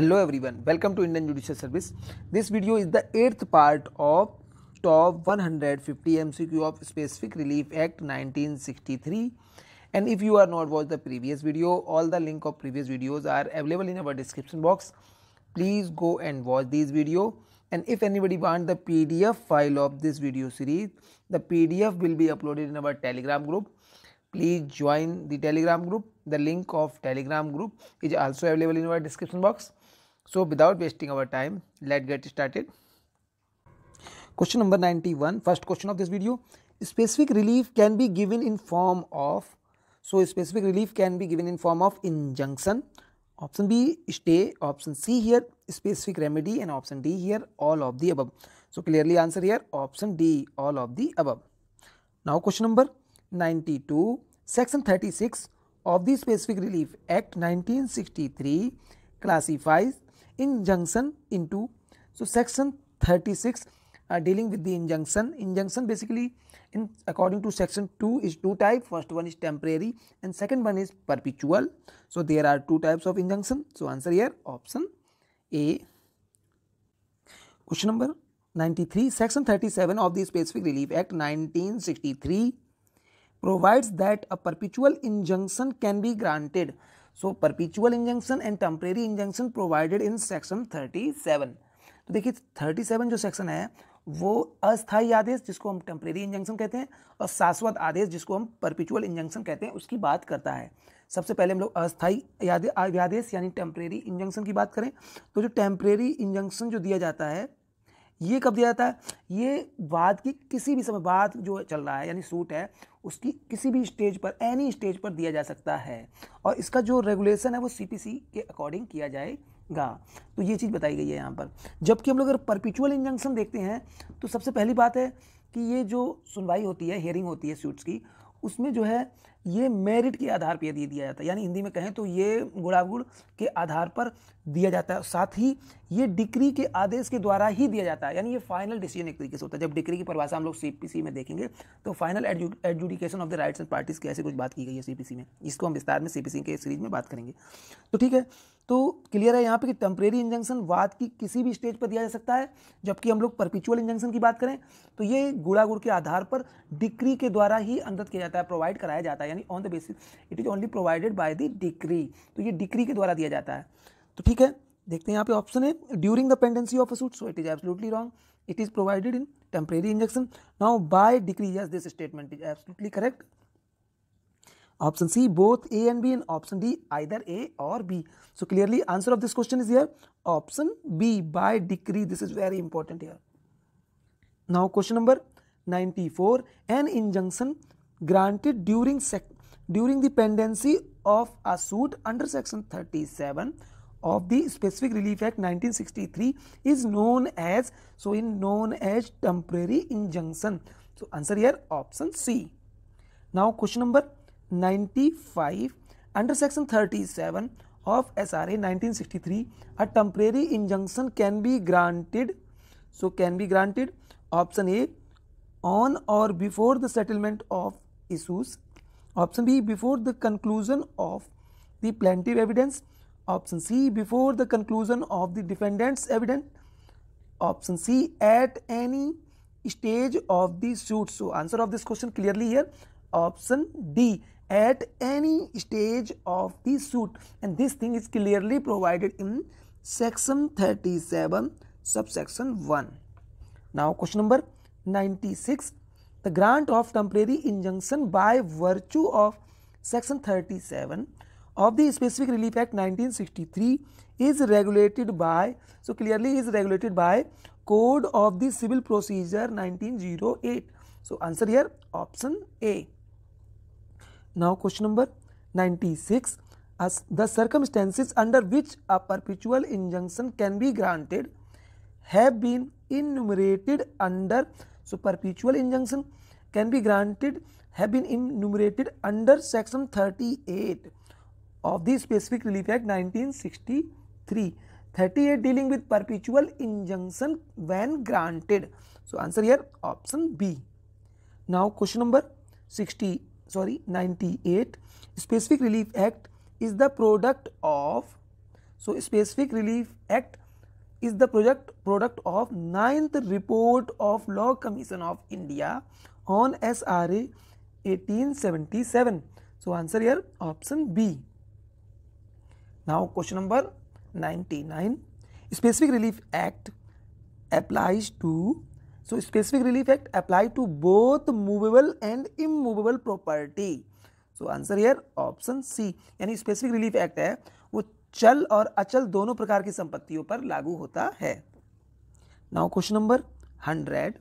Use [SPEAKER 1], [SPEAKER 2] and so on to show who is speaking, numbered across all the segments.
[SPEAKER 1] hello everyone welcome to indian judicial service this video is the eighth part of top 150 mcq of specific relief act 1963 and if you are not watched the previous video all the link of previous videos are available in our description box please go and watch this video and if anybody want the pdf file of this video series the pdf will be uploaded in our telegram group please join the telegram group the link of telegram group is also available in our description box so, without wasting our time, let's get started. Question number 91, first question of this video. Specific relief can be given in form of, so specific relief can be given in form of injunction. Option B, stay. Option C here, specific remedy and option D here, all of the above. So, clearly answer here, option D, all of the above. Now, question number 92, section 36 of the Specific Relief Act 1963 classifies injunction into so section 36 uh, dealing with the injunction injunction basically in according to section 2 is two type first one is temporary and second one is perpetual so there are two types of injunction so answer here option a question number 93 section 37 of the specific relief act 1963 provides that a perpetual injunction can be granted so perpetual injunction and temporary injunction provided in section seven तो देखिए thirty seven जो section है वो अस्थायी आदेश जिसको हम temporary injunction कहते हैं और शाश्वत आदेश जिसको हम परपिचुअल इंजंक्शन कहते हैं उसकी बात करता है सबसे पहले हम लोग अस्थायी आदेश यानी टेम्परेरी इंजंक्शन की बात करें तो जो टेम्परेरी इंजंक्शन जो दिया जाता है ये कब दिया जाता है ये बाद की किसी भी समय बाद जो चल रहा है यानी सूट है उसकी किसी भी स्टेज पर एनी स्टेज पर दिया जा सकता है और इसका जो रेगुलेशन है वो सी के अकॉर्डिंग किया जाएगा तो ये चीज़ बताई गई है यहाँ पर जबकि हम लोग अगर परपिचुअल इंजंक्शन देखते हैं तो सबसे पहली बात है कि ये जो सुनवाई होती है हेयरिंग होती है सूट्स की उसमें जो है ये मेरिट के आधार पर यदि दिया जाता है यानी हिंदी में कहें तो ये गुड़ के आधार पर दिया जाता है साथ ही ये डिक्री के आदेश के द्वारा ही दिया जाता है यानी ये फाइनल डिसीजन एक तरीके से होता है जब डिक्री की परिभाषा हम लोग सीपीसी में देखेंगे तो final adjudication of the rights and parties की ऐसी कुछ बात की गई है सी में इसको हम विस्तार में सी के सीरीज में बात करेंगे तो ठीक है तो क्लियर है यहाँ पे कि टेम्परेरी इंजंक्शन वाद की किसी भी स्टेज पर दिया जा सकता है जबकि हम लोग परपिचुअल इंजंक्शन की बात करें तो ये गुड़ा गुड़ के आधार पर डिक्री के द्वारा ही अंदर किया जाता है प्रोवाइड कराया जाता है यानी on the basis it is only provided by the decree तो ये डिक्री के द्वारा दिया जाता है तो ठीक है देखते हैं यहाँ पे ऑप्शन है during the pendency of a suit so it is absolutely wrong it is provided in temporary injection now by decree yes this statement is absolutely correct Option C, both A and B and option D, either A or B. So clearly answer of this question is here, option B by decree. This is very important here. Now question number 94, an injunction granted during during the pendency of a suit under section 37 of the specific relief act 1963 is known as so in known as temporary injunction so answer here option c now question number 95 under section 37 of SRA 1963 a temporary injunction can be granted so can be granted option A on or before the settlement of issues option B before the conclusion of the plaintiff evidence option C before the conclusion of the defendant's evidence option C at any stage of the suit so answer of this question clearly here option D at any stage of the suit and this thing is clearly provided in section 37 subsection 1 now question number 96 the grant of temporary injunction by virtue of section 37 of the specific relief act 1963 is regulated by so clearly is regulated by code of the civil procedure 1908 so answer here option a Now question number 96. As the circumstances under which a perpetual injunction can be granted have been enumerated under so perpetual injunction can be granted have been enumerated under section 38 of the specific relief act 1963 38 dealing with perpetual injunction when granted so answer here option b now question number 60 sorry 98 specific relief act is the product of so specific relief act is the project product of ninth report of law commission of india on sra 1877 so answer here option b now question number 99 specific relief act applies to so specific relief act apply to both movable and immovable property so answer your option C यानी specific relief act है वो चल और अचल दोनों प्रकार की संपत्तियों पर लागू होता है now question number hundred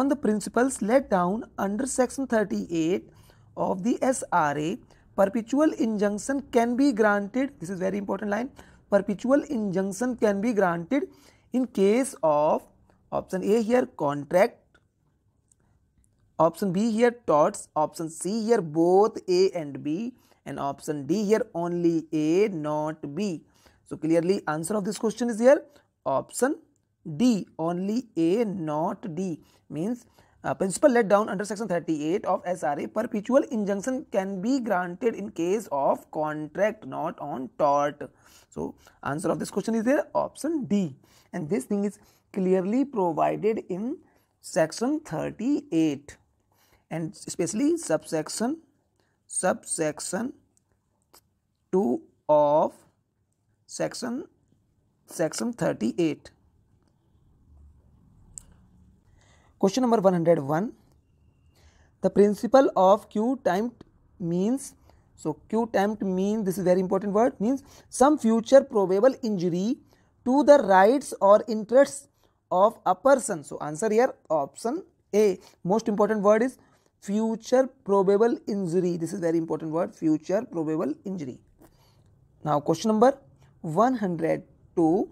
[SPEAKER 1] on the principles laid down under section thirty eight of the S R A perpetual injunction can be granted this is very important line perpetual injunction can be granted in case of option A here contract, option B here tots, option C here both A and B and option D here only A not B. So clearly answer of this question is here option D only A not D means uh, principle laid down under section 38 of SRA perpetual injunction can be granted in case of contract not on tort. So answer of this question is here option D and this thing is clearly provided in section 38 and especially subsection subsection 2 of section section 38 question number 101 the principle of q time means so q time means this is very important word means some future probable injury to the rights or interests of a person. So answer here option A. Most important word is future probable injury. This is very important word future probable injury. Now question number 102.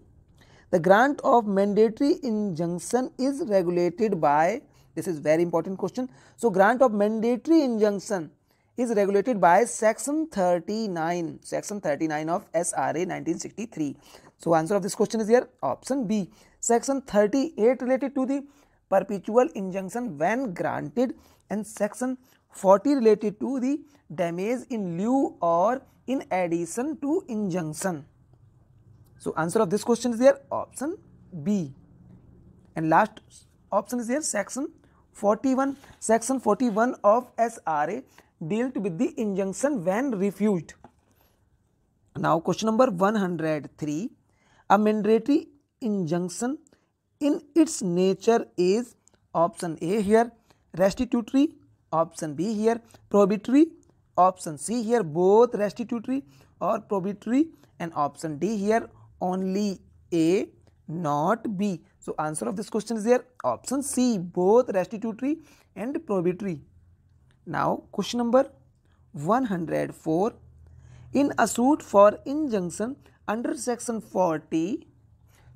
[SPEAKER 1] The grant of mandatory injunction is regulated by this is very important question. So grant of mandatory injunction is regulated by section 39 section 39 of SRA 1963 so answer of this question is here option B. Section 38 related to the perpetual injunction when granted and section 40 related to the damage in lieu or in addition to injunction. So answer of this question is here option B. And last option is here section 41. Section 41 of SRA dealt with the injunction when refused. Now question number 103. A mandatory injunction in its nature is option A here, restitutory, option B here, probatory, option C here, both restitutory or probatory and option D here only A not B. So, answer of this question is here option C both restitutory and probatory. Now, question number 104 in a suit for injunction under section 40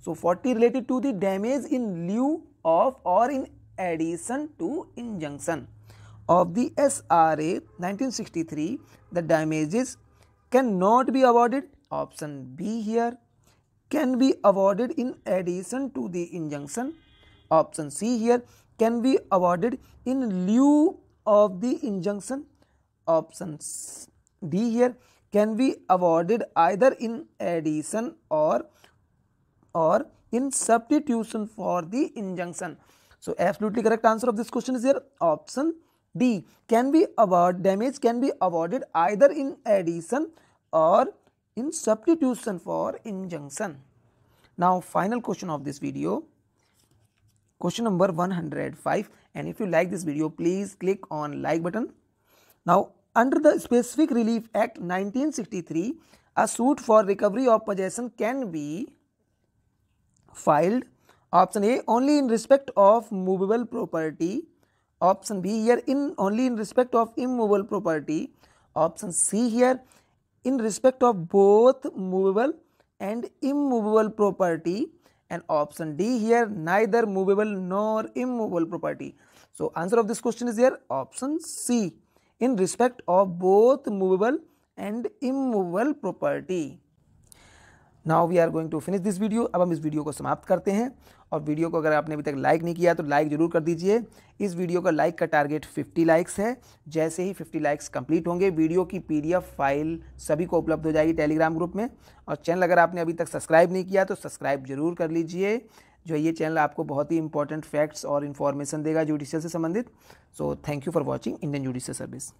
[SPEAKER 1] so 40 related to the damage in lieu of or in addition to injunction of the SRA 1963 the damages cannot be awarded option B here can be awarded in addition to the injunction option C here can be awarded in lieu of the injunction Options D here can be avoided either in addition or or in substitution for the injunction. So absolutely correct answer of this question is here option D can be avoid damage can be avoided either in addition or in substitution for injunction. Now final question of this video question number 105 and if you like this video please click on like button. Now under the Specific Relief Act 1963, a suit for recovery of possession can be filed. Option A only in respect of movable property. Option B here in only in respect of immovable property. Option C here in respect of both movable and immovable property. And option D here neither movable nor immovable property. So answer of this question is here option C. In respect of both movable and immovable property now we are going to finish this video अब हम इस video को समाप्त करते हैं और video को अगर आपने अभी तक लाइक नहीं किया तो लाइक जरूर कर दीजिए इस वीडियो का लाइक का टारगेट 50 लाइक्स है जैसे ही 50 लाइक्स कंप्लीट होंगे वीडियो की पीडीएफ फाइल सभी को उपलब्ध हो जाएगी टेलीग्राम ग्रुप में और चैनल अगर आपने अभी तक सब्सक्राइब नहीं किया तो सब्सक्राइब जरूर कर लीजिए जो है ये चैनल आपको बहुत ही इंपॉर्टेंट फैक्ट्स और इन्फॉर्मेशन देगा जुडिशियल से संबंधित so thank you for watching Indian judicial service